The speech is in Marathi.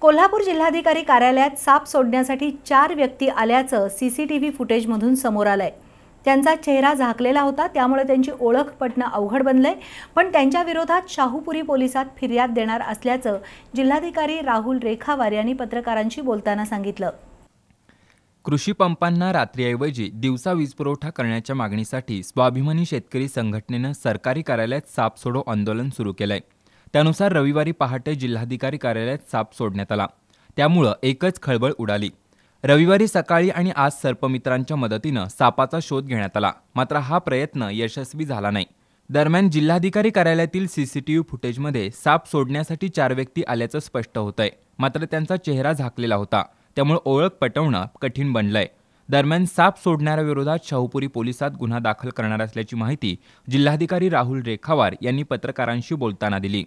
कोल्हापूर जिल्हाधिकारी कार्यालयात साप सोडण्यासाठी चार व्यक्ती आल्याचं सी सी टी व्ही फुटेजमधून समोर आलंय त्यांचा चेहरा झाकलेला होता त्यामुळे त्यांची ओळख पटणं अवघड बनलंय पण त्यांच्या विरोधात शाहूपुरी पोलिसात फिर्याद देणार असल्याचं जिल्हाधिकारी राहुल रेखावार यांनी पत्रकारांशी बोलताना सांगितलं कृषी पंपांना रात्रीऐवजी दिवसा वीज पुरवठा करण्याच्या मागणीसाठी स्वाभिमानी शेतकरी संघटनेनं सरकारी कार्यालयात साप सोडो आंदोलन सुरू केलं आहे त्यानुसार रविवारी पहाटे जिल्हाधिकारी कार्यालयात साप सोडण्यात आला त्यामुळं एकच खळबळ उडाली रविवारी सकाळी आणि आज सर्पमित्रांच्या मदतीनं सापाचा शोध घेण्यात आला मात्र हा प्रयत्न यशस्वी झाला नाही दरम्यान जिल्हाधिकारी कार्यालयातील सीसीटीव्ही फुटेजमध्ये साप सोडण्यासाठी चार व्यक्ती आल्याचं स्पष्ट होतंय आहे मात्र त्यांचा चेहरा झाकलेला होता त्यामुळे ओळख पटवणं कठीण बनलंय दरम्यान साप सोडणाऱ्याविरोधात शाहूपुरी पोलिसात गुन्हा दाखल करणार असल्याची माहिती जिल्हाधिकारी राहुल रेखावार यांनी पत्रकारांशी बोलताना दिली